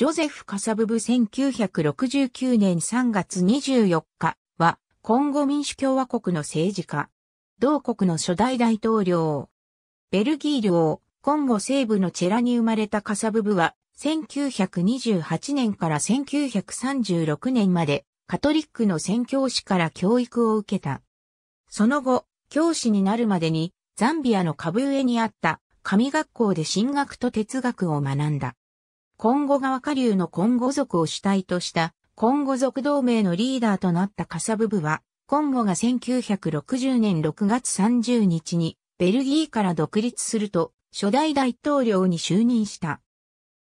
ジョゼフ・カサブブ1969年3月24日は、コンゴ民主共和国の政治家。同国の初代大統領。ベルギー領、コンゴ西部のチェラに生まれたカサブブは、1928年から1936年まで、カトリックの宣教師から教育を受けた。その後、教師になるまでに、ザンビアの株上にあった、神学校で神学と哲学を学んだ。コンゴ川下流のコンゴ族を主体としたコンゴ族同盟のリーダーとなったカサブブは、コンゴが1960年6月30日にベルギーから独立すると初代大統領に就任した。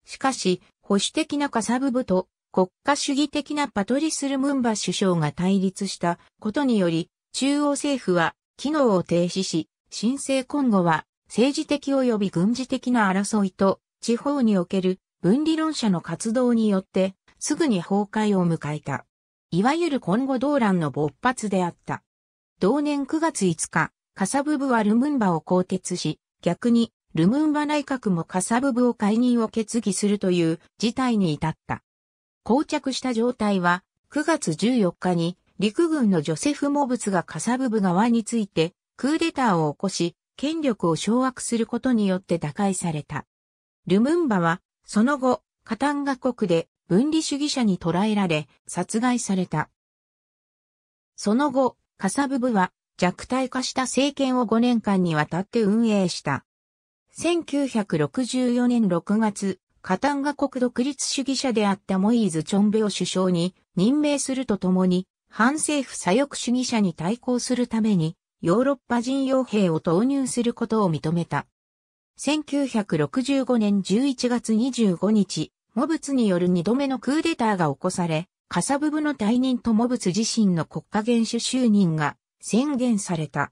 しかし、保守的なカサブブと国家主義的なパトリス・ルムンバ首相が対立したことにより、中央政府は機能を停止し、新生コンゴは政治的及び軍事的な争いと地方における分離論者の活動によって、すぐに崩壊を迎えた。いわゆる今後動乱の勃発であった。同年9月5日、カサブブはルムンバを更迭し、逆に、ルムンバ内閣もカサブブを解任を決議するという事態に至った。膠着した状態は、9月14日に、陸軍のジョセフ・モブツがカサブブ側について、クーデターを起こし、権力を掌握することによって打開された。ルムンバはその後、カタンガ国で分離主義者に捕らえられ、殺害された。その後、カサブブは弱体化した政権を5年間にわたって運営した。1964年6月、カタンガ国独立主義者であったモイーズ・チョンベを首相に任命するとともに、反政府左翼主義者に対抗するために、ヨーロッパ人傭兵を投入することを認めた。1965年11月25日、モブツによる2度目のクーデターが起こされ、カサブブの退任とモブツ自身の国家元首就任が宣言された。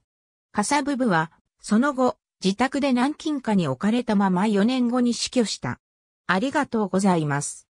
カサブブは、その後、自宅で南京下に置かれたまま4年後に死去した。ありがとうございます。